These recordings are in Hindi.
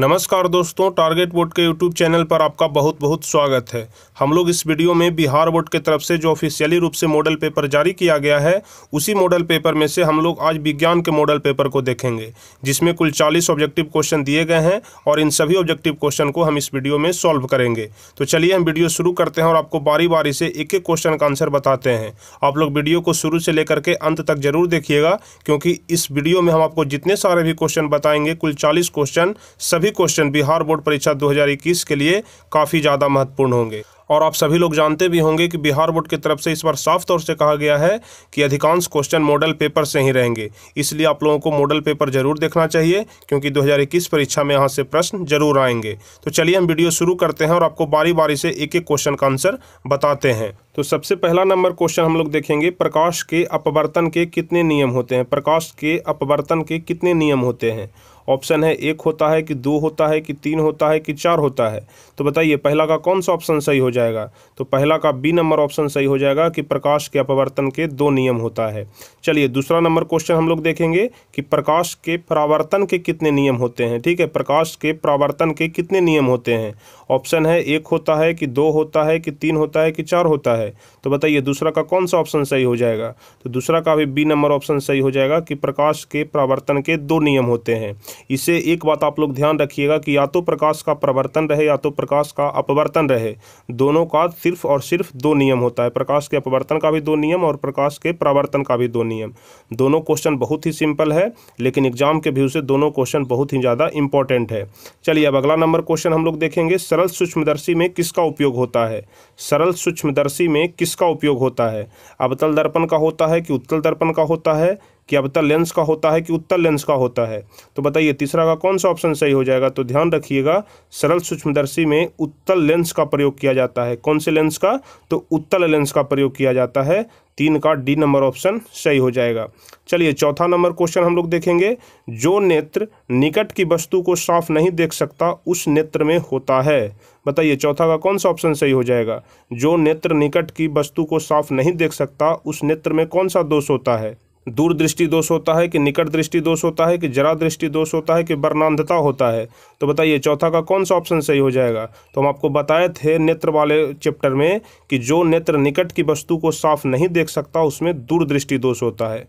नमस्कार दोस्तों टारगेट बोर्ड के यूट्यूब चैनल पर आपका बहुत बहुत स्वागत है हम लोग इस वीडियो में बिहार बोर्ड के तरफ से जो ऑफिशियली रूप से मॉडल पेपर जारी किया गया है उसी मॉडल पेपर में से हम लोग आज विज्ञान के मॉडल पेपर को देखेंगे जिसमें कुल 40 ऑब्जेक्टिव क्वेश्चन दिए गए हैं और इन सभी ऑब्जेक्टिव क्वेश्चन को हम इस वीडियो में सॉल्व करेंगे तो चलिए हम वीडियो शुरू करते हैं और आपको बारी बारी से एक एक क्वेश्चन का आंसर बताते हैं आप लोग वीडियो को शुरू से लेकर के अंत तक जरूर देखिएगा क्योंकि इस वीडियो में हम आपको जितने सारे भी क्वेश्चन बताएंगे कुल चालीस क्वेश्चन सभी सभी क्वेश्चन बिहार बोर्ड परीक्षा 2021 के लिए काफ़ी ज़्यादा महत्वपूर्ण होंगे और आप सभी लोग जानते भी होंगे कि बिहार बोर्ड की तरफ से इस बार साफ तौर से कहा गया है कि अधिकांश क्वेश्चन मॉडल पेपर से ही रहेंगे इसलिए आप लोगों को मॉडल पेपर जरूर देखना चाहिए क्योंकि 2021 परीक्षा में यहाँ से प्रश्न जरूर आएंगे तो चलिए हम वीडियो शुरू करते हैं और आपको बारी बारी से एक एक क्वेश्चन का आंसर बताते हैं तो सबसे पहला नंबर क्वेश्चन हम लोग देखेंगे प्रकाश के अपवर्तन के कितने नियम होते हैं प्रकाश के अपवर्तन के कितने नियम होते हैं ऑप्शन है एक होता है कि दो होता है कि तीन होता है कि चार होता है तो बताइए पहला का कौन सा ऑप्शन सही हो जाएगा तो पहला का बी नंबर ऑप्शन सही हो जाएगा कि प्रकाश के अपवर्तन के दो नियम होता है चलिए दूसरा नंबर क्वेश्चन हम लोग देखेंगे कि प्रकाश के परावर्तन के कितने नियम होते हैं ठीक है प्रकाश के परावर्तन के कितने नियम होते हैं ऑप्शन है एक होता है कि दो होता है कि तीन होता है कि चार होता है तो बताइए दूसरा का कौन सा ऑप्शन सही हो जाएगा तो दूसरा का भी बी नंबर ऑप्शन सही हो जाएगा कि प्रकाश के परावर्तन के दो नियम होते हैं इसे एक बात आप लोग ध्यान रखिएगा कि या तो प्रकाश का प्रवर्तन रहे या तो प्रकाश का अपवर्तन रहे दोनों का सिर्फ और सिर्फ दो नियम होता है प्रकाश के अपवर्तन का भी दो नियम और प्रकाश के प्रावर्तन का भी दो नियम दोनों क्वेश्चन बहुत ही सिंपल है लेकिन एग्जाम के व्यू से दोनों क्वेश्चन बहुत ही ज़्यादा इंपॉर्टेंट है चलिए अब अगला नंबर क्वेश्चन हम लोग देखेंगे सरल सूक्ष्मदर्शी में किसका उपयोग होता है सरल सूक्ष्मदर्शी में किसका उपयोग होता है अवतल दर्पण का होता है कि उत्तल दर्पण का होता है कि अवतल लेंस का होता है कि उत्तल लेंस का होता है तो बताइए तीसरा का कौन सा ऑप्शन सही हो जाएगा तो ध्यान रखिएगा सरल सूक्ष्मदर्शी में उत्तल लेंस का प्रयोग किया जाता है कौन से लेंस का तो उत्तल लेंस का प्रयोग किया जाता है तीन का डी नंबर ऑप्शन सही हो जाएगा चलिए चौथा नंबर क्वेश्चन हम लोग देखेंगे जो नेत्र निकट की वस्तु को साफ नहीं देख सकता उस नेत्र में होता है बताइए चौथा का कौन सा ऑप्शन सही हो जाएगा जो नेत्र निकट की वस्तु को साफ नहीं देख सकता उस नेत्र में कौन सा दोष होता है दूरदृष्टि दोष होता है कि निकट दृष्टि दोष होता है कि जरा दृष्टि दोष होता है कि वर्णांधता होता है तो बताइए चौथा का कौन सा ऑप्शन सही हो जाएगा तो हम आपको बताए थे नेत्र वाले चैप्टर में कि जो नेत्र निकट की वस्तु को साफ नहीं देख सकता उसमें दूरदृष्टि दोष होता है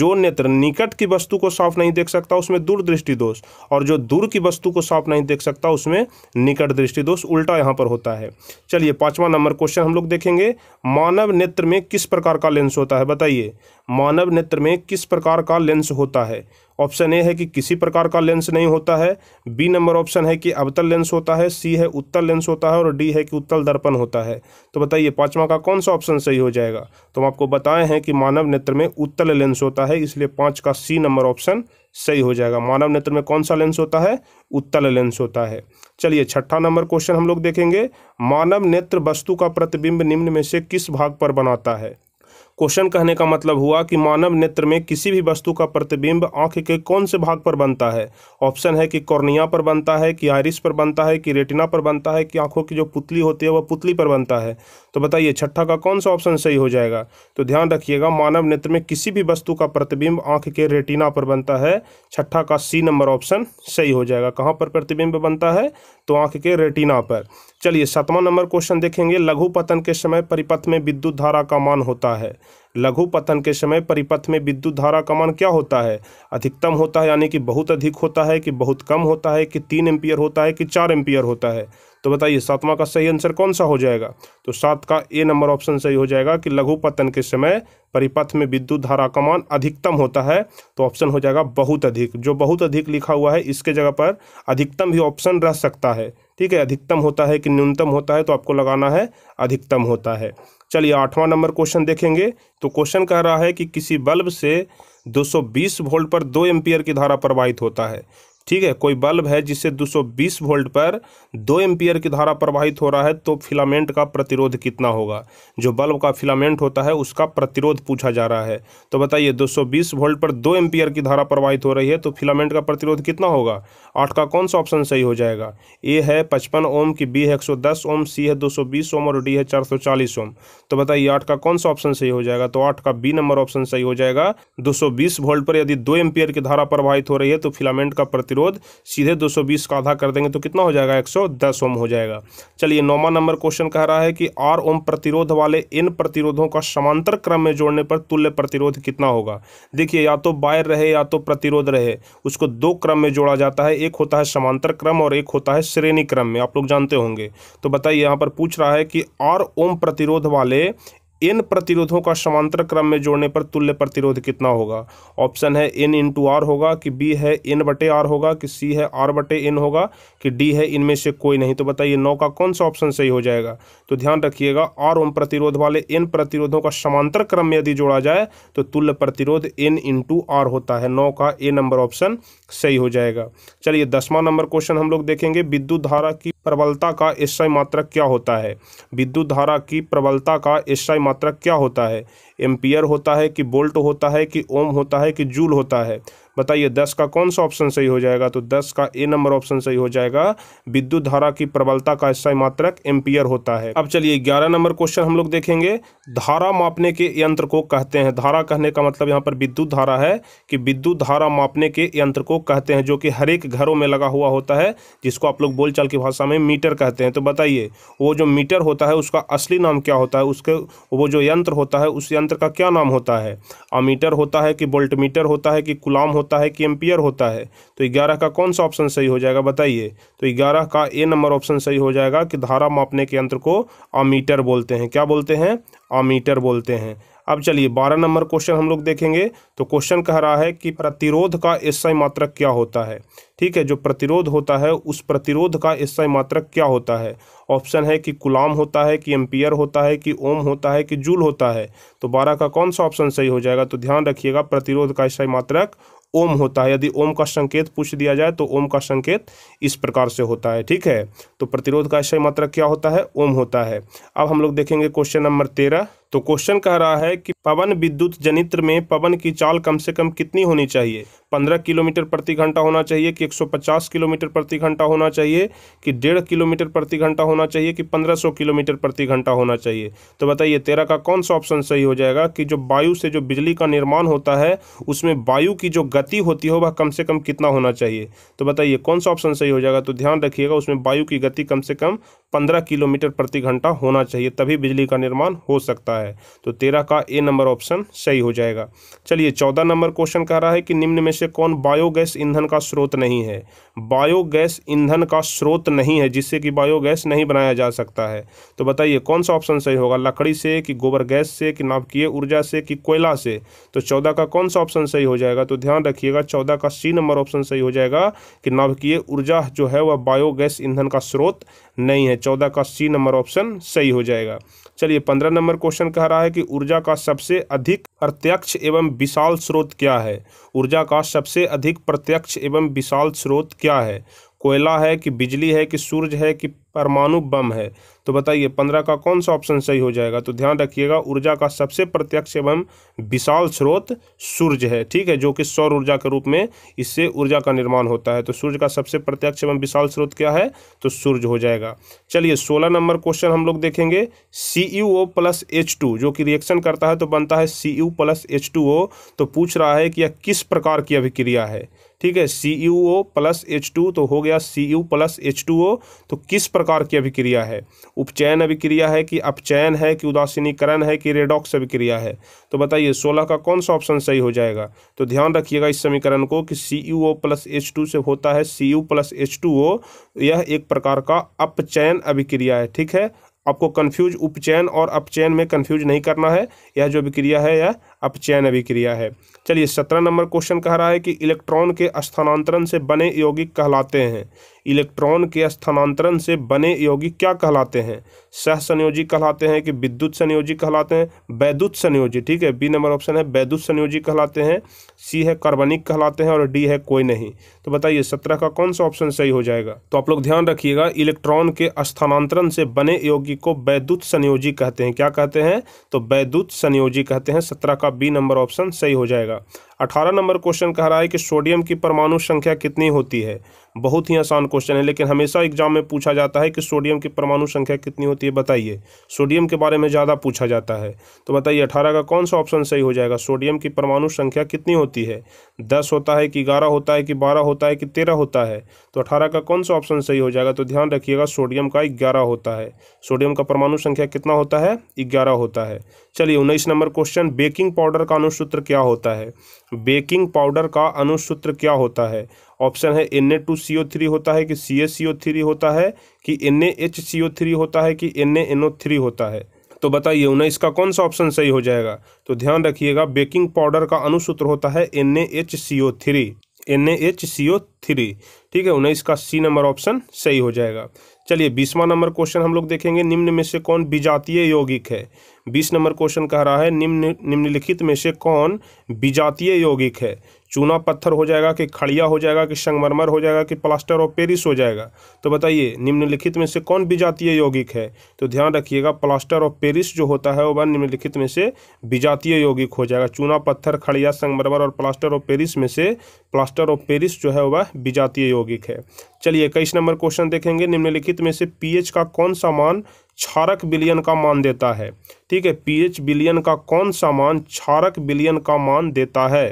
जो नेत्र निकट की वस्तु को साफ नहीं देख सकता उसमें दूरदृष्टि दोष और जो दूर की वस्तु को साफ नहीं देख सकता उसमें निकट दृष्टि दोष उल्टा यहाँ पर होता है चलिए पाँचवा नंबर क्वेश्चन हम लोग देखेंगे मानव नेत्र में किस प्रकार का लेंस होता है बताइए मानव नेत्र में किस प्रकार का लेंस होता है ऑप्शन ए है कि किसी प्रकार का लेंस नहीं होता है बी नंबर ऑप्शन है कि अवतल लेंस होता है सी है उत्तल लेंस होता है और डी है कि उत्तल दर्पण होता है तो बताइए पांचवा का कौन सा ऑप्शन सही हो जाएगा तो हम आपको बताए हैं कि मानव नेत्र में उत्तल लेंस होता है इसलिए पांच का सी नंबर ऑप्शन सही हो जाएगा मानव नेत्र में कौन सा लेंस होता है उत्तल लेंस होता है चलिए छठा नंबर क्वेश्चन हम लोग देखेंगे मानव नेत्र वस्तु का प्रतिबिंब निम्न में से किस भाग पर बनाता है क्वेश्चन कहने का मतलब हुआ कि मानव नेत्र में किसी भी वस्तु का प्रतिबिंब आंख के कौन से भाग पर बनता है ऑप्शन है कि कॉर्निया पर बनता है कि आयरिस पर बनता है कि रेटिना पर बनता है कि आंखों की जो पुतली होती है वह पुतली पर बनता है तो बताइए छठा का कौन सा ऑप्शन सही हो जाएगा तो ध्यान रखिएगा मानव नेत्र में किसी भी वस्तु का प्रतिबिंब आंख के रेटिना पर बनता है छठा का सी नंबर ऑप्शन सही हो जाएगा कहाँ पर प्रतिबिंब बनता है तो आंख के रेटिना पर चलिए सातवां नंबर क्वेश्चन देखेंगे लघु पतन के समय परिपथ में विद्युत धारा का मान होता है लघु पतन के समय परिपथ में विद्युत धारा का मान क्या होता है अधिकतम होता है यानी कि बहुत अधिक होता है कि बहुत कम होता है कि तीन एम्पियर होता है कि चार एम्पियर होता है तो बताइए सातवां का सही आंसर कौन सा हो जाएगा तो सात का ए नंबर ऑप्शन सही हो जाएगा कि लघु पतन के समय परिपथ में विद्युत धारा का मान अधिकतम होता है तो ऑप्शन हो जाएगा बहुत अधिक जो बहुत अधिक लिखा हुआ है इसके जगह पर अधिकतम भी ऑप्शन रह सकता है ठीक है अधिकतम होता है कि न्यूनतम होता है तो आपको लगाना है अधिकतम होता है चलिए आठवां नंबर क्वेश्चन देखेंगे तो क्वेश्चन कह रहा है कि किसी बल्ब से 220 वोल्ट पर दो एम्पियर की धारा प्रवाहित होता है ठीक है कोई बल्ब है जिससे 220 वोल्ट पर दो एम्पियर की धारा प्रवाहित हो रहा है तो फिलामेंट का प्रतिरोध कितना होगा जो बल्ब का फिलामेंट होता है उसका प्रतिरोध पूछा जा रहा है तो बताइए 220 वोल्ट पर दो एम्पियर की धारा प्रवाहित हो रही है तो फिलामेंट का प्रतिरोध कितना होगा आठ का कौन सा ऑप्शन सही हो जाएगा ए है पचपन ओम की बी है एक ओम सी है दो ओम और डी है चार ओम तो बताइए आठ का कौन सा ऑप्शन सही हो जाएगा तो आठ का बी नंबर ऑप्शन सही हो जाएगा दो वोल्ट पर यदि दो एम्पियर की धारा प्रवाहित हो रही है तो फिलामेंट का प्रतिरोध सीधे 220 का आधा कर देंगे तो कितना हो जाएगा 110 ओम हो जाएगा चलिए नौवा नंबर क्वेश्चन कह रहा है कि आर ओम प्रतिरोध वाले इन प्रतिरोधों का समांतर क्रम में जोड़ने पर तुल्य प्रतिरोध कितना होगा देखिए या तो बायर रहे या तो प्रतिरोध रहे उसको दो क्रम में जोड़ा जाता है एक होता है समांतर क्रम और एक होता है श्रेणी क्रम में आप लोग जानते होंगे तो बताइए यहाँ पर पूछ रहा है कि आर ओम प्रतिरोध वाले एन प्रतिरोधों का समांतर क्रम में जोड़ने पर तुल्य प्रतिरोध कितना होगा ऑप्शन है एन टू आर होगा कि बी है एन बटे आर होगा कि सी है आर बटे एन होगा कि डी है इनमें से कोई नहीं तो बताइए नौ का कौन सा ऑप्शन सही हो जाएगा तो ध्यान रखिएगा आर ओम प्रतिरोध वाले एन प्रतिरोधों का समांतर क्रम में यदि जोड़ा जाए तो तुल्य प्रतिरोध एन इंटू आर होता है नौ का ए नंबर ऑप्शन सही हो जाएगा चलिए दसवां नंबर क्वेश्चन हम लोग देखेंगे विद्युत धारा की प्रबलता का एसआई मात्रक क्या होता है विद्युत धारा की प्रबलता का एसआई मात्रक क्या होता है एम्पियर होता है कि बोल्ट होता है कि ओम होता है कि जूल होता है बताइए दस का कौन सा ऑप्शन सही हो जाएगा तो दस का ए नंबर ऑप्शन सही हो जाएगा विद्युत धारा की प्रबलता का स्थायी मात्रक एम्पियर होता है अब चलिए ग्यारह नंबर क्वेश्चन हम लोग देखेंगे धारा मापने के यंत्र को कहते हैं धारा कहने का मतलब यहाँ पर विद्युत धारा है कि विद्युत धारा मापने के यंत्र को कहते हैं जो कि हरेक घरों में लगा हुआ होता है जिसको आप लोग बोलचाल की भाषा में मीटर कहते हैं तो बताइए वो जो मीटर होता है उसका असली नाम क्या होता है उसके वो जो यंत्र होता है उस यंत्र यंत्र का क्या नाम होता है अमीटर होता है कि बोल्टमीटर होता है कि गुलाम होता है कि एम्पियर होता है तो ग्यारह का कौन सा ऑप्शन सही हो जाएगा बताइए तो ग्यारह का ए नंबर ऑप्शन सही हो जाएगा कि धारा मापने के यंत्र को अमीटर बोलते हैं क्या बोलते हैं अमीटर बोलते हैं अब चलिए बारह नंबर क्वेश्चन हम लोग देखेंगे तो क्वेश्चन कह रहा है कि प्रतिरोध का एसआई मात्रक क्या होता है ठीक है जो प्रतिरोध होता है उस प्रतिरोध का एसआई मात्रक क्या होता है ऑप्शन है कि कुलाम होता है कि एम्पियर होता है कि ओम होता है कि जूल होता है तो बारह का कौन सा ऑप्शन सही हो जाएगा तो ध्यान रखिएगा प्रतिरोध का एसआई मात्रक ओम होता है यदि ओम का संकेत पूछ दिया जाए तो ओम का संकेत इस प्रकार से होता है ठीक है तो प्रतिरोध का ऐसा मात्रक क्या होता है ओम होता है अब हम लोग देखेंगे क्वेश्चन नंबर तेरह तो क्वेश्चन कह रहा है कि पवन विद्युत जनित्र में पवन की चाल कम से कम कितनी होनी चाहिए 15 किलोमीटर प्रति घंटा होना चाहिए कि 150 किलोमीटर प्रति घंटा होना चाहिए कि डेढ़ किलोमीटर प्रति घंटा होना चाहिए कि 1500 किलोमीटर प्रति घंटा होना चाहिए तो बताइए तेरह का कौन सा ऑप्शन सही हो जाएगा कि जो वायु से जो बिजली का निर्माण होता है उसमें वायु की जो गति होती हो वह कम से कम कितना होना चाहिए तो बताइए कौन सा ऑप्शन सही हो जाएगा तो ध्यान रखिएगा उसमें वायु की गति कम से कम पंद्रह किलोमीटर प्रति घंटा होना चाहिए तभी बिजली का निर्माण हो सकता है तो तेरह का ए नंबर ऑप्शन सही हो जाएगा चलिए चौदह नंबर क्वेश्चन कह रहा है कि निम्न में से कौन बायोगैस ईंधन का स्रोत नहीं है बायोगैस ईंधन का स्रोत नहीं है जिससे कि बायोगैस नहीं बनाया जा सकता है तो बताइए कौन सा ऑप्शन सही होगा लकड़ी से कि गोबर गैस से कि नावकीय ऊर्जा से कि कोयला से तो चौदह का कौन सा ऑप्शन सही हो जाएगा तो ध्यान रखिएगा चौदह का सी नंबर ऑप्शन सही हो जाएगा कि नावकीय ऊर्जा जो है वह बायोगैस ईंधन का स्रोत नहीं है चौदह का सी नंबर ऑप्शन सही हो जाएगा चलिए पंद्रह नंबर क्वेश्चन कह रहा है कि ऊर्जा का सबसे अधिक प्रत्यक्ष एवं विशाल स्रोत क्या है ऊर्जा का सबसे अधिक प्रत्यक्ष एवं विशाल स्रोत क्या है कोयला है कि बिजली है कि सूरज है कि परमाणु बम है तो बताइए पंद्रह का कौन सा ऑप्शन सही हो जाएगा तो ध्यान रखिएगा ऊर्जा का सबसे प्रत्यक्ष एवं विशाल स्रोत सूर्य है ठीक है जो कि सौर ऊर्जा के रूप में इससे ऊर्जा का निर्माण होता है तो सूर्य का सबसे प्रत्यक्ष एवं विशाल स्रोत क्या है तो सूर्य हो जाएगा चलिए सोलह नंबर क्वेश्चन हम लोग देखेंगे C U O plus H two जो कि रिएक्शन करता है तो बनता है C U plus H two O तो पूछ रहा है कि यह किस प्रकार की अभिक्रिया है ठीक है C U O plus H two तो हो गया C U plus H two O तो किस प्रकार की अभिक्रिया है उपचयन अभिक्रिया है कि अपचयन है कि उदासीनीकरण है कि रेडॉक्स अभिक्रिया है तो बताइए सोलह का कौन सा ऑप्शन सही हो जाएगा तो ध्यान रखिएगा इस समीकरण को कि C U O plus H two से होता है C U plus H two O यह एक प्रकार का अपचयन अभिक्रिया है ठीक है आपको कन्फ्यूज उपचयन और अपचयन में कन्फ्यूज नहीं करना है यह जो अभिक्रिया है यह अपचयन अभिक्रिया है चलिए सत्रह नंबर क्वेश्चन कह रहा है कि इलेक्ट्रॉन के स्थानांतरण से बने यौगिक कहलाते हैं इलेक्ट्रॉन के स्थानांतरण से बने यौगिक क्या कहलाते हैं सह संयोजी कहलाते हैं कि विद्युत संयोजी कहलाते हैं वैद्युत संयोजी ठीक है बी नंबर ऑप्शन है वैद्युत संयोजी कहलाते हैं सी है कार्बनिक कहलाते हैं और डी है कोई नहीं तो बताइए सत्रह का कौन सा ऑप्शन सही हो जाएगा तो आप लोग ध्यान रखिएगा इलेक्ट्रॉन के स्थानांतरण से बने यौगिक को वैद्युत संयोजी कहते हैं क्या कहते हैं तो वैद्युत संयोजी कहते हैं सत्रह का आपका बी नंबर ऑप्शन सही हो जाएगा अठारह नंबर क्वेश्चन कह रहा है कि सोडियम की परमाणु संख्या कितनी होती है बहुत ही आसान क्वेश्चन है लेकिन हमेशा एग्जाम में पूछा जाता है कि सोडियम की परमाणु संख्या कितनी होती है बताइए सोडियम के बारे में ज़्यादा पूछा जाता है तो बताइए अठारह का कौन सा ऑप्शन सही हो जाएगा सोडियम की परमाणु संख्या कितनी होती है दस होता है कि ग्यारह होता है कि बारह होता है कि तेरह होता है तो अठारह का कौन सा ऑप्शन सही हो जाएगा तो ध्यान रखिएगा सोडियम का ग्यारह होता है सोडियम का परमाणु संख्या कितना होता है ग्यारह होता है चलिए उन्नीस नंबर क्वेश्चन बेकिंग पाउडर का अनुसूत्र क्या होता है बेकिंग पाउडर का अनुसूत्र क्या होता है ऑप्शन है N A two C O three होता है कि सी ए सी ओ थ्री होता है कि N A H C O three होता है कि N A N O three होता है तो बताइए उन्हें इसका कौन सा ऑप्शन सही हो जाएगा तो ध्यान रखिएगा बेकिंग पाउडर का अनुसूत्र होता है N A H C O three N A H C O three ठीक है उन्हें इसका सी नंबर ऑप्शन सही हो जाएगा चलिए बीसवा नंबर क्वेश्चन हम लोग देखेंगे निम्न में से कौन विजातीय यौगिक है बीस नंबर क्वेश्चन कह रहा है निम्न निम्नलिखित में से कौन विजातीय यौगिक है चूना पत्थर हो जाएगा कि खड़िया हो जाएगा कि संगमरमर हो जाएगा कि प्लास्टर ऑफ पेरिस हो जाएगा तो बताइए निम्नलिखित में से कौन विजातीय यौगिक है तो ध्यान रखिएगा प्लास्टर ऑफ पेरिस जो होता है वह निम्नलिखित में से विजातीय यौगिक हो जाएगा चूना पत्थर खड़िया संगमरमर और प्लास्टर ऑफ पेरिस में से प्लास्टर ऑफ पेरिस जो है वह विजातीय यौगिक है चलिए इक्कीस नंबर क्वेश्चन देखेंगे निम्नलिखित में से पीएच का कौन सा मान क्षारक बिलियन का मान देता है ठीक है पीएच बिलियन का कौन सा मान क्षारक बिलियन का मान देता है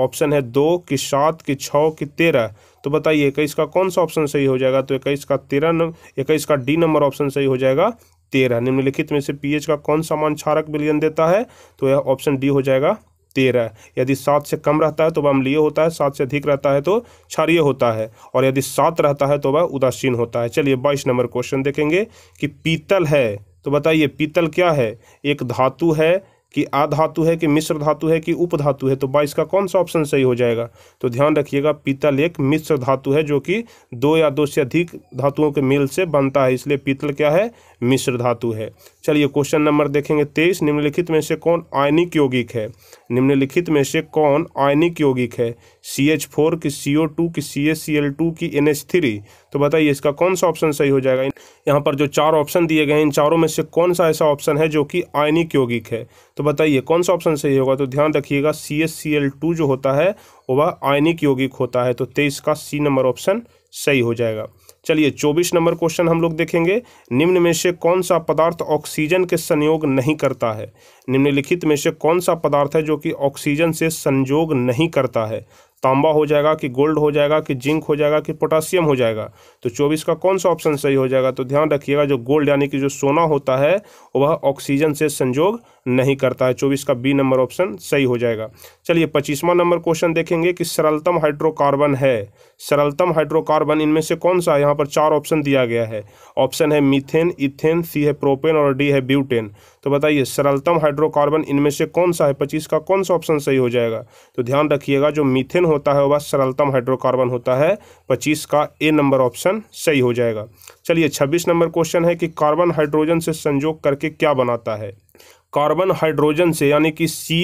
ऑप्शन है दो कि सात कि छः कि तेरह तो बताइए इक्कीस का कौन सा ऑप्शन सही हो जाएगा तो इक्कीस का तेरह इक्कीस का डी नंबर ऑप्शन सही हो जाएगा तेरह निम्नलिखित में से पीएच का कौन सा मान क्षारक विलयन देता है तो यह ऑप्शन डी हो जाएगा तेरह यदि सात से कम रहता है तो वह अम्लीय होता है सात से अधिक रहता है तो क्षारीय होता है और यदि सात रहता है तो वह उदासीन होता है चलिए बाईस नंबर क्वेश्चन देखेंगे कि पीतल है तो बताइए पीतल क्या है एक धातु है कि आधातु है कि मिश्र धातु है कि उपधातु है तो बाईस का कौन सा ऑप्शन सही हो जाएगा तो ध्यान रखिएगा पीतल एक मिश्र धातु है जो कि दो या दो से अधिक धातुओं के मेल से बनता है इसलिए पीतल क्या है मिश्र धातु है चलिए क्वेश्चन नंबर देखेंगे तेईस निम्नलिखित में से कौन आयनिक यौगिक है निम्नलिखित में से कौन आयनिक यौगिक है सी एच फोर की सी ओ टू की C S C L two की एन एच थ्री तो बताइए इसका कौन सा ऑप्शन सही हो जाएगा यहाँ पर जो चार ऑप्शन दिए गए हैं इन चारों में से कौन सा ऐसा ऑप्शन है जो कि आयनिक यौगिक है तो बताइए कौन सा ऑप्शन सही होगा तो ध्यान रखिएगा C S C L two जो होता है वह आयनिक यौगिक होता है तो तेईस का सी नंबर ऑप्शन सही हो जाएगा चलिए चौबीस नंबर क्वेश्चन हम लोग देखेंगे निम्न में से कौन सा पदार्थ ऑक्सीजन के संयोग नहीं करता है निम्नलिखित में से कौन सा पदार्थ है जो कि ऑक्सीजन से संयोग नहीं करता है तांबा हो जाएगा कि गोल्ड हो जाएगा कि जिंक हो जाएगा कि पोटासियम हो जाएगा तो चौबीस का कौन सा ऑप्शन सही हो जाएगा तो ध्यान रखिएगा जो गोल्ड यानी कि जो सोना होता है वह ऑक्सीजन से संजोग नहीं करता है चौबीस का बी नंबर ऑप्शन सही हो जाएगा चलिए पच्चीसवां नंबर क्वेश्चन देखेंगे कि सरलतम हाइड्रोकार्बन है सरलतम हाइड्रोकार्बन इनमें से कौन सा यहाँ पर चार ऑप्शन दिया गया है ऑप्शन है मीथेन इथेन सी है प्रोपेन और डी है ब्यूटेन तो बताइए सरलतम हाइड्रोकार्बन इनमें से कौन सा है पच्चीस का कौन सा ऑप्शन सही हो जाएगा तो ध्यान रखिएगा जो मीथेन होता है वह सरलतम हाइड्रोकार्बन होता है पच्चीस का ए नंबर ऑप्शन सही हो जाएगा चलिए छब्बीस नंबर क्वेश्चन है कि कार्बन हाइड्रोजन से संयोग करके क्या बनाता है कार्बन हाइड्रोजन से यानी कि सी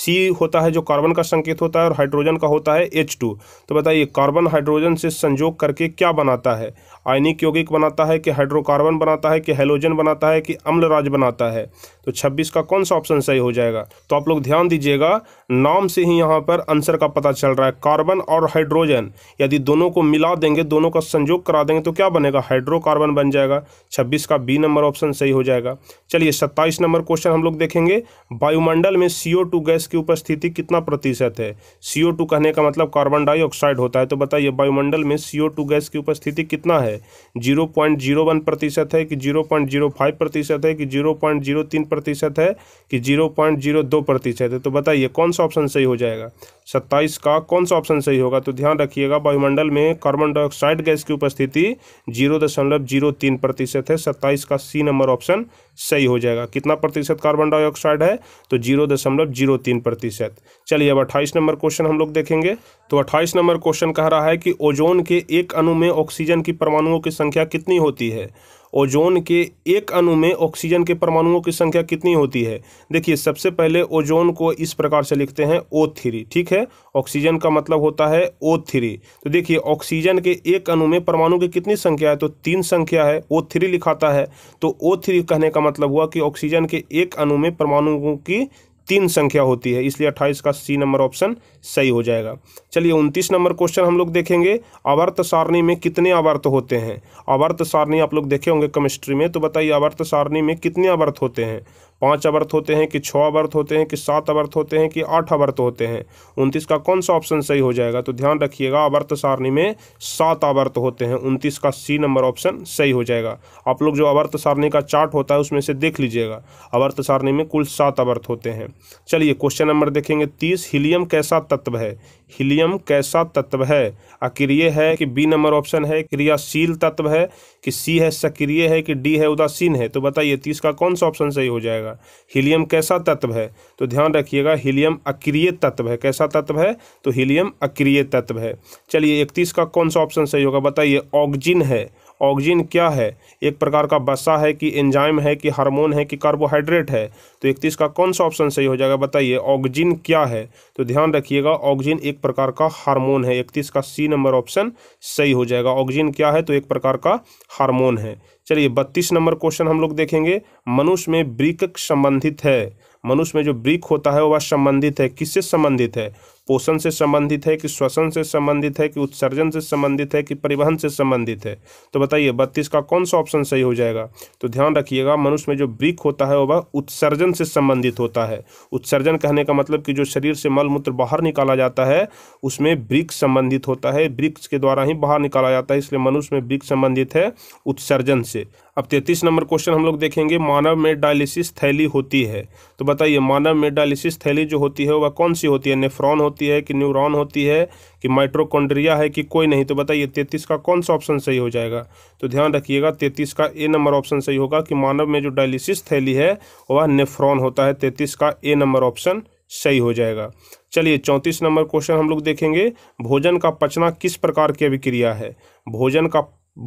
सी होता है जो कार्बन का संकेत होता है और हाइड्रोजन का होता है एच टू तो बताइए कार्बन हाइड्रोजन से संयोग करके क्या बनाता है आयनिक यौगिक बनाता है कि हाइड्रोकार्बन बनाता है कि हेलोजन बनाता है कि अम्ल राज बनाता है तो 26 का कौन सा ऑप्शन सही हो जाएगा तो आप लोग ध्यान दीजिएगा नाम से ही यहाँ पर आंसर का पता चल रहा है कार्बन और हाइड्रोजन यदि दोनों को मिला देंगे दोनों का संयोग करा देंगे तो क्या बनेगा हाइड्रोकार्बन बन जाएगा छब्बीस का बी नंबर ऑप्शन सही हो जाएगा चलिए सत्ताईस नंबर क्वेश्चन हम लोग देखेंगे वायुमंडल में सीओ गैस की उपस्थिति कितना प्रतिशत है सीओ कहने का मतलब कार्बन डाइऑक्साइड होता है तो बताइए वायुमंडल में सीओ गैस की उपस्थिति कितना है जीरो पॉइंट जीरो वन प्रतिशत है कि जीरो पॉइंट जीरो फाइव प्रतिशत है कि जीरो पॉइंट जीरो तीन प्रतिशत है कि जीरो पॉइंट जीरो दो प्रतिशत है तो बताइए कौन सा ऑप्शन सही हो जाएगा सत्ताईस का कौन सा ऑप्शन सही होगा तो ध्यान रखिएगा वायुमंडल में कार्बन डाइऑक्साइड गैस की उपस्थिति जीरो दशमलव जीरो तीन प्रतिशत है सत्ताईस का सी नंबर ऑप्शन सही हो जाएगा कितना प्रतिशत कार्बन डाइऑक्साइड है तो जीरो दशमलव जीरो तीन प्रतिशत चलिए अब अट्ठाईस नंबर क्वेश्चन हम लोग देखेंगे तो अट्ठाईस नंबर क्वेश्चन कह रहा है कि ओजोन के एक अणु में ऑक्सीजन की परमाणुओं की संख्या कितनी होती है ओजोन के एक अणु में ऑक्सीजन के परमाणुओं की संख्या कितनी होती है देखिए सबसे पहले ओजोन को इस प्रकार से लिखते हैं ओ थ्री ठीक है ऑक्सीजन का मतलब होता है ओ थ्री तो देखिए ऑक्सीजन के एक अणु में परमाणु की कितनी संख्या है तो तीन संख्या है ओ थ्री लिखाता है तो ओ थ्री कहने का मतलब हुआ कि ऑक्सीजन के एक अणु में परमाणुओं की तीन संख्या होती है इसलिए अट्ठाईस का सी नंबर ऑप्शन सही हो जाएगा चलिए उनतीस नंबर क्वेश्चन हम लोग देखेंगे अवर्त सारणी में कितने अवर्त होते हैं अवर्त सारणी आप लोग देखे होंगे केमिस्ट्री में तो बताइए अवर्त सारणी में कितने अवर्त होते हैं पाँच अवर्थ होते हैं कि छः अवर्थ होते हैं कि सात अवर्थ होते हैं कि आठ अवर्थ होते हैं उनतीस का कौन सा ऑप्शन सही हो जाएगा तो ध्यान रखिएगा अवर्थ सारणी में सात अवर्थ होते हैं उनतीस का सी नंबर ऑप्शन सही हो जाएगा आप लोग जो अवर्थ सारणी का चार्ट होता है उसमें से देख लीजिएगा अवर्त सारणी में कुल सात अवर्थ होते हैं चलिए क्वेश्चन नंबर देखेंगे तीस हिलियम कैसा तत्व है हिलियम कैसा तत्व है अक्रिय है कि बी नंबर ऑप्शन है क्रियाशील तत्व है कि सी है सक्रिय है कि डी है उदासीन है तो बताइए तीस का कौन सा ऑप्शन सही हो जाएगा जाएगा हीलियम कैसा तत्व है तो ध्यान रखिएगा हीलियम अक्रिय तत्व है कैसा तत्व है तो हीलियम अक्रिय तत्व है चलिए इकतीस का कौन सा ऑप्शन सही होगा बताइए ऑक्जिन है ऑक्जिन क्या है एक प्रकार का बसा है कि एंजाइम है कि हार्मोन है कि कार्बोहाइड्रेट है तो इकतीस का कौन सा ऑप्शन सही हो जाएगा बताइए ऑक्जिन क्या है तो ध्यान रखिएगा ऑक्जिन एक प्रकार का हार्मोन है इकतीस का सी नंबर ऑप्शन सही हो जाएगा ऑक्जीन क्या है तो एक प्रकार का हारमोन है चलिए बत्तीस नंबर क्वेश्चन हम लोग देखेंगे मनुष्य में ब्रिक संबंधित है मनुष्य में जो ब्रिक होता है वह संबंधित है किससे संबंधित है पोषण से संबंधित है कि श्वसन से संबंधित है कि उत्सर्जन से संबंधित है कि परिवहन से संबंधित है तो बताइए बत्तीस का कौन सा ऑप्शन सही हो जाएगा तो ध्यान रखिएगा मनुष्य में जो ब्रिक होता है वह उत्सर्जन से संबंधित होता है उत्सर्जन कहने का मतलब कि जो शरीर से मल मूत्र बाहर निकाला जाता है उसमें वृक्क संबंधित होता है वृक्ष के द्वारा ही बाहर निकाला जाता है इसलिए मनुष्य में वृक्ष संबंधित है उत्सर्जन से अब तैतीस नंबर क्वेश्चन हम लोग देखेंगे मानव में डायलिसिस थैली होती है तो बताइए मानव में डायलिसिस थैली जो होती है वह कौन सी होती है नेफ्रॉन होती होती है कि न्यूरॉन होती है कि माइट्रोकॉन्ड्रिया है कि कोई नहीं तो बताइए तैतीस का कौन सा ऑप्शन सही हो जाएगा तो ध्यान रखिएगा तैतीस का ए नंबर ऑप्शन सही होगा कि मानव में जो डायलिसिस थैली है वह नेफ्रॉन होता है तैतीस का ए नंबर ऑप्शन सही हो जाएगा चलिए चौंतीस नंबर क्वेश्चन हम लोग देखेंगे भोजन का पचना किस प्रकार की अभिक्रिया है भोजन का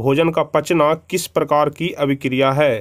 भोजन का पचना किस प्रकार की अभिक्रिया है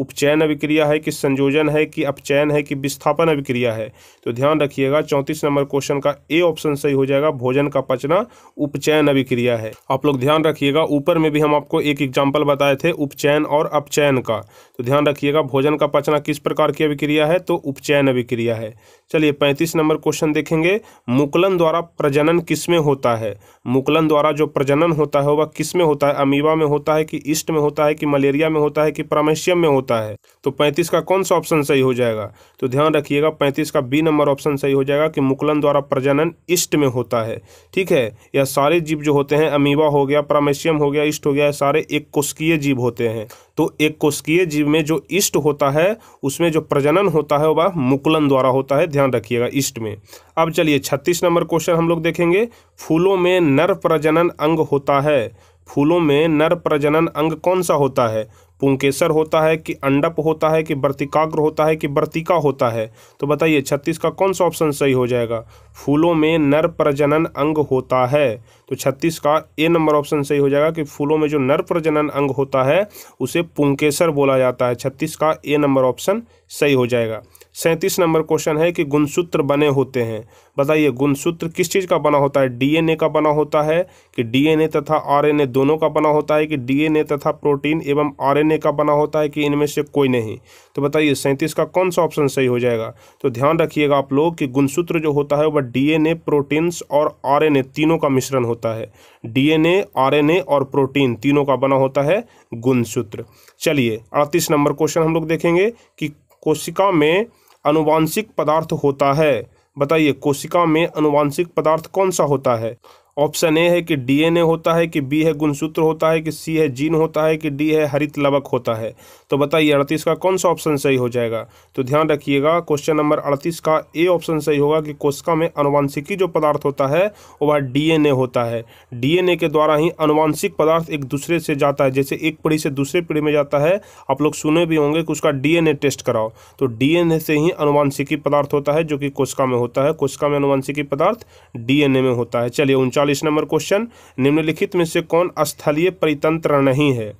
उपचयन अभिक्रिया है कि संयोजन है कि अपचयन है कि विस्थापन अभिक्रिया है तो ध्यान रखिएगा चौंतीस नंबर क्वेश्चन का ए ऑप्शन सही हो जाएगा भोजन का पचना उपचयन अभिक्रिया है आप लोग ध्यान रखिएगा ऊपर में भी हम आपको एक एग्जाम्पल बताए थे उपचयन और अपचयन का तो ध्यान रखिएगा भोजन का पचना किस प्रकार की अभिक्रिया है तो उपचयन अभिक्रिया है चलिए पैंतीस नंबर क्वेश्चन देखेंगे मुकलन द्वारा प्रजनन किस में होता है मुकलन द्वारा जो प्रजनन होता है वह किस में होता है अमीबा में होता है कि ईस्ट में होता है कि मलेरिया में होता है कि प्रामेशियम में होता है होता है तो पैंतीस का कौन सा ऑप्शन सही हो जाएगा तो ध्यान रखिएगा पैंतीस का बी नंबर ऑप्शन सही हो जाएगा कि मुकुलन द्वारा प्रजनन ईस्ट में होता है ठीक है यह सारे जीव जो होते हैं अमीबा हो गया प्रामेशियम हो गया ईस्ट हो गया सारे एक कोशकीय जीव होते हैं तो एक कोशकीय जीव में जो ईस्ट होता है उसमें जो प्रजनन होता है वह मुकुलन द्वारा होता है ध्यान रखिएगा ईस्ट में अब चलिए छत्तीस नंबर क्वेश्चन हम लोग देखेंगे फूलों में नर प्रजनन अंग होता है फूलों में नर प्रजनन अंग कौन सा होता है पुंकेसर होता है कि अंडप होता है कि वर्तिकाग्र होता है कि वर्तिका होता है तो बताइए छत्तीस का कौन सा ऑप्शन सही हो जाएगा फूलों में नर प्रजनन अंग होता है तो छत्तीस का ए नंबर ऑप्शन सही हो जाएगा कि फूलों में जो नर प्रजनन अंग होता है उसे पुंकेसर बोला जाता है छत्तीस का ए नंबर ऑप्शन सही हो जाएगा सैंतीस नंबर क्वेश्चन है कि गुणसूत्र बने होते हैं बताइए गुणसूत्र किस चीज़ का बना होता है डीएनए का बना होता है कि डीएनए तथा आरएनए दोनों का बना होता है कि डीएनए तथा प्रोटीन एवं आरएनए का बना होता है कि इनमें से कोई नहीं तो बताइए सैंतीस का कौन सा ऑप्शन सही हो जाएगा तो ध्यान रखिएगा आप लोग कि गुणसूत्र जो होता है वह डी प्रोटीन्स और आर तीनों का मिश्रण होता है डी एन और प्रोटीन तीनों का बना होता है गुणसूत्र चलिए अड़तीस नंबर क्वेश्चन हम लोग देखेंगे कि कोशिका में अनुवांशिक पदार्थ होता है बताइए कोशिका में अनुवांशिक पदार्थ कौन सा होता है ऑप्शन ए है कि डीएनए होता है कि बी है गुणसूत्र होता है कि सी है जीन होता है कि डी है हरित लवक होता है तो बताइए अड़तीस का कौन सा ऑप्शन सही हो जाएगा तो ध्यान रखिएगा क्वेश्चन नंबर अड़तीस का ए ऑप्शन सही होगा कि कोशिका में अनुवांशिकी जो पदार्थ होता है वह डीएनए होता है डीएनए के द्वारा ही अनुवांशिक पदार्थ एक दूसरे से जाता है जैसे एक पीढ़ी से दूसरे पीढ़ी में जाता है आप लोग सुने भी होंगे कि उसका डीएनए टेस्ट कराओ तो डीएनए से ही अनुवांशिकी पदार्थ होता है जो कि कोशिका में होता है कोशिका में अनुवांशिकी पदार्थ डीएनए में होता है चलिए उनचालीस उनचालीस नंबर क्वेश्चन निम्नलिखित में से कौन स्थलीय परितंत्र नहीं है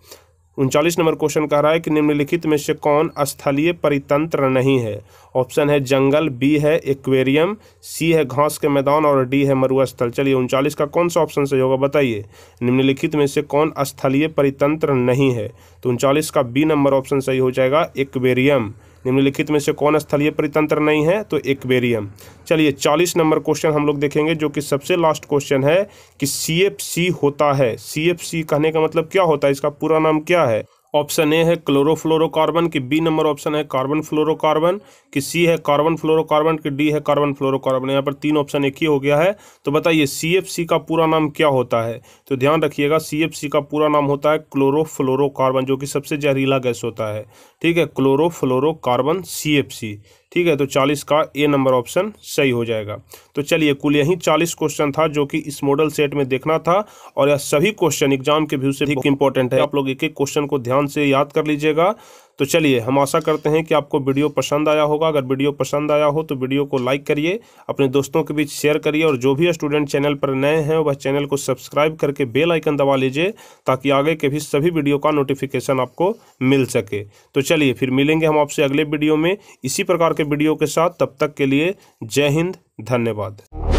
उनचालीस नंबर क्वेश्चन कह रहा है कि निम्नलिखित में से कौन स्थलीय परितंत्र नहीं है ऑप्शन है जंगल बी है एक्वेरियम सी है घास के मैदान और डी है मरुस्थल चलिए उनचालीस का कौन सा ऑप्शन सही होगा बताइए निम्नलिखित में से कौन स्थलीय परितंत्र नहीं है तो उनचालीस का बी नंबर ऑप्शन सही हो जाएगा एक्वेरियम निम्नलिखित में से कौन स्थलीय परितंत्र नहीं है तो एक्वेरियम चलिए चालीस नंबर क्वेश्चन हम लोग देखेंगे जो कि सबसे लास्ट क्वेश्चन है कि सी होता है सी कहने का मतलब क्या होता है इसका पूरा नाम क्या है ऑप्शन ए है क्लोरोफ्लोरोकार्बन की बी नंबर ऑप्शन है कार्बन फ्लोरोकार्बन की सी है कार्बन फ्लोरोकार्बन की डी है कार्बन फ्लोरोकार्बन यहाँ पर तीन ऑप्शन एक ही हो गया है तो बताइए सी का पूरा नाम क्या होता है तो ध्यान रखिएगा सी का पूरा नाम होता है क्लोरोफ्लोरोकार्बन जो कि सबसे जहरीला गैस होता है ठीक है क्लोरोफ्लोरोकार्बन सी ठीक है तो चालीस का ए नंबर ऑप्शन सही हो जाएगा तो चलिए कुल यही चालीस क्वेश्चन था जो कि इस मॉडल सेट में देखना था और यह सभी क्वेश्चन एग्जाम के व्यू से भी इंपॉर्टेंट है आप लोग एक एक क्वेश्चन को ध्यान से याद कर लीजिएगा तो चलिए हम आशा करते हैं कि आपको वीडियो पसंद आया होगा अगर वीडियो पसंद आया हो तो वीडियो को लाइक करिए अपने दोस्तों के बीच शेयर करिए और जो भी स्टूडेंट चैनल पर नए हैं वह चैनल को सब्सक्राइब करके बेल आइकन दबा लीजिए ताकि आगे के भी सभी वीडियो का नोटिफिकेशन आपको मिल सके तो चलिए फिर मिलेंगे हम आपसे अगले वीडियो में इसी प्रकार के वीडियो के साथ तब तक के लिए जय हिंद धन्यवाद